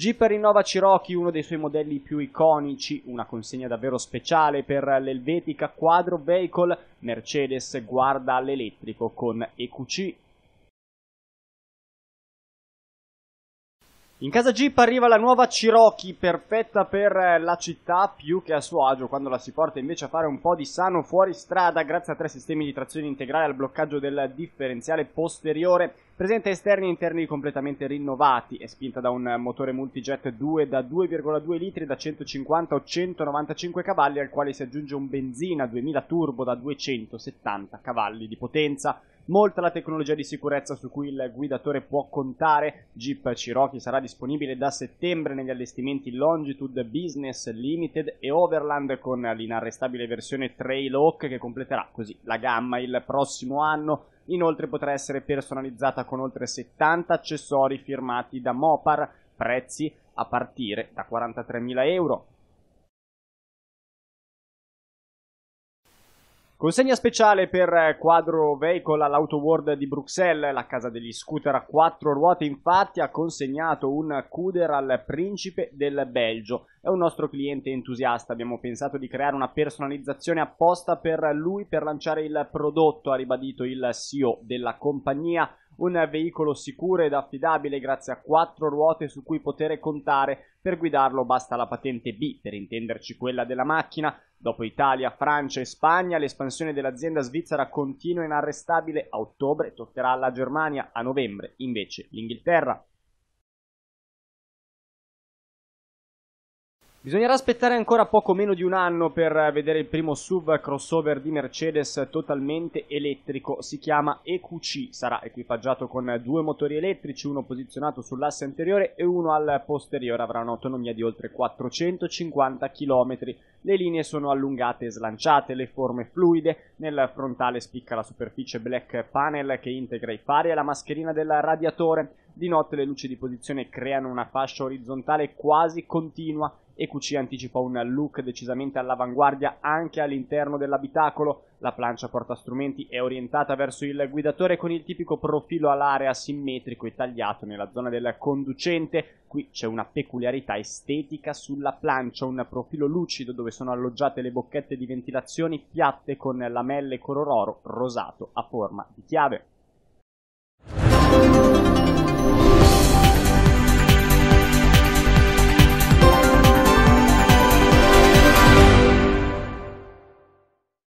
Jeep rinnova Cherokee, uno dei suoi modelli più iconici, una consegna davvero speciale per l'Elvetica Quadro Vehicle. Mercedes guarda all'elettrico con EQC. In casa Jeep arriva la nuova Cherokee, perfetta per la città più che a suo agio quando la si porta invece a fare un po' di sano fuori strada grazie a tre sistemi di trazione integrale al bloccaggio del differenziale posteriore Presenta esterni e interni completamente rinnovati, è spinta da un motore multijet 2 da 2,2 litri da 150 o 195 cavalli al quale si aggiunge un benzina 2000 turbo da 270 cavalli di potenza. Molta la tecnologia di sicurezza su cui il guidatore può contare. Jeep Cherokee sarà disponibile da settembre negli allestimenti Longitude Business Limited e Overland con l'inarrestabile versione Trail Hawk che completerà così la gamma il prossimo anno Inoltre potrà essere personalizzata con oltre 70 accessori firmati da Mopar, prezzi a partire da 43.000 euro. Consegna speciale per eh, Quadro Vehicle all'Auto World di Bruxelles, la casa degli scooter a quattro ruote infatti ha consegnato un Cuder al principe del Belgio. È un nostro cliente entusiasta, abbiamo pensato di creare una personalizzazione apposta per lui per lanciare il prodotto, ha ribadito il CEO della compagnia un veicolo sicuro ed affidabile grazie a quattro ruote su cui poter contare. Per guidarlo basta la patente B, per intenderci quella della macchina. Dopo Italia, Francia e Spagna, l'espansione dell'azienda svizzera continua inarrestabile. A ottobre toccherà alla Germania, a novembre invece l'Inghilterra. Bisognerà aspettare ancora poco meno di un anno per vedere il primo SUV crossover di Mercedes totalmente elettrico, si chiama EQC, sarà equipaggiato con due motori elettrici, uno posizionato sull'asse anteriore e uno al posteriore, avrà un'autonomia di oltre 450 km, le linee sono allungate e slanciate, le forme fluide, nel frontale spicca la superficie black panel che integra i fari e la mascherina del radiatore, di notte le luci di posizione creano una fascia orizzontale quasi continua EQC anticipa un look decisamente all'avanguardia anche all'interno dell'abitacolo. La plancia portastrumenti è orientata verso il guidatore con il tipico profilo alare asimmetrico e tagliato nella zona del conducente. Qui c'è una peculiarità estetica sulla plancia, un profilo lucido dove sono alloggiate le bocchette di ventilazioni piatte con lamelle color oro rosato a forma di chiave.